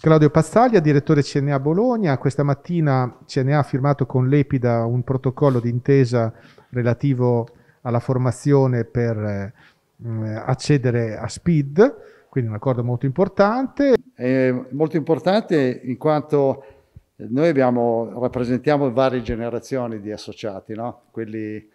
Claudio Pastaglia, direttore CNA Bologna, questa mattina CNA ha firmato con l'EPIDA un protocollo d'intesa relativo alla formazione per eh, accedere a SPID, quindi un accordo molto importante. È molto importante in quanto noi abbiamo, rappresentiamo varie generazioni di associati, no? quelli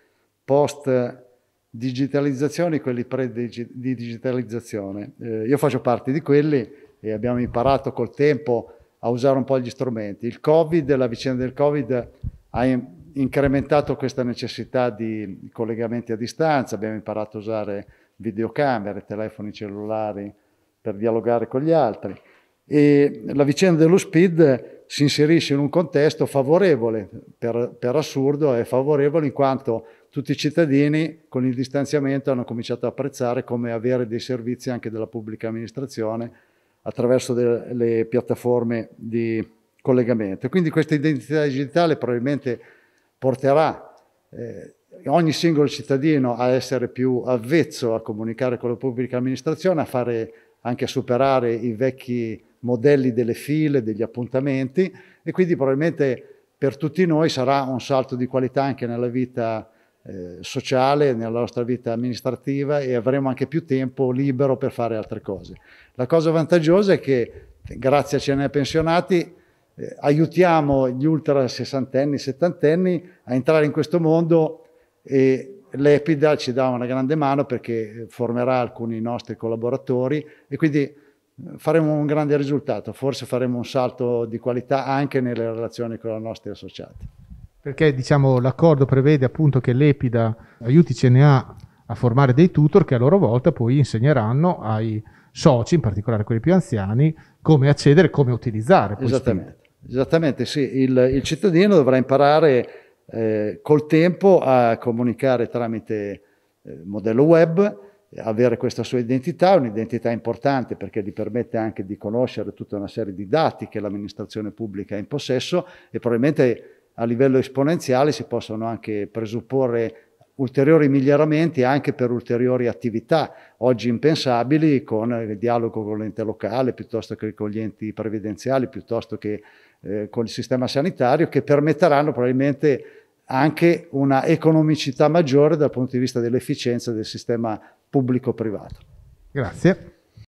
post digitalizzazione e quelli pre-digitalizzazione. di Eh, io faccio parte di quelli e abbiamo imparato col tempo a usare un po' gli strumenti. Il Covid, la vicenda del Covid ha incrementato questa necessità di collegamenti a distanza, abbiamo imparato a usare videocamere, telefoni cellulari per dialogare con gli altri e la vicenda dello speed si inserisce in un contesto favorevole, per, per assurdo è favorevole in quanto tutti i cittadini con il distanziamento hanno cominciato ad apprezzare come avere dei servizi anche della pubblica amministrazione attraverso delle piattaforme di collegamento. Quindi questa identità digitale probabilmente porterà eh, ogni singolo cittadino a essere più avvezzo a comunicare con la pubblica amministrazione, a fare anche a superare i vecchi modelli delle file, degli appuntamenti e quindi probabilmente per tutti noi sarà un salto di qualità anche nella vita eh, sociale, nella nostra vita amministrativa e avremo anche più tempo libero per fare altre cose. La cosa vantaggiosa è che grazie a CNE Pensionati eh, aiutiamo gli ultra sessantenni, settantenni a entrare in questo mondo e l'Epida ci dà una grande mano perché formerà alcuni nostri collaboratori e quindi eh, faremo un grande risultato, forse faremo un salto di qualità anche nelle relazioni con i nostri associati perché diciamo, l'accordo prevede appunto che l'EPIDA aiuti CNA a formare dei tutor che a loro volta poi insegneranno ai soci, in particolare quelli più anziani, come accedere, e come utilizzare. Esattamente, esattamente sì. il, il, cittadino dovrà imparare eh, col tempo a comunicare tramite eh, modello web, avere questa sua identità, un'identità importante perché gli permette anche di conoscere tutta una serie di dati che l'amministrazione pubblica ha in possesso e probabilmente a livello esponenziale si possono anche presupporre ulteriori miglioramenti anche per ulteriori attività oggi impensabili con il dialogo con l'ente locale piuttosto che con gli enti previdenziali piuttosto che eh, con il sistema sanitario che permetteranno probabilmente anche una economicità maggiore dal punto di vista dell'efficienza del sistema pubblico-privato. Grazie.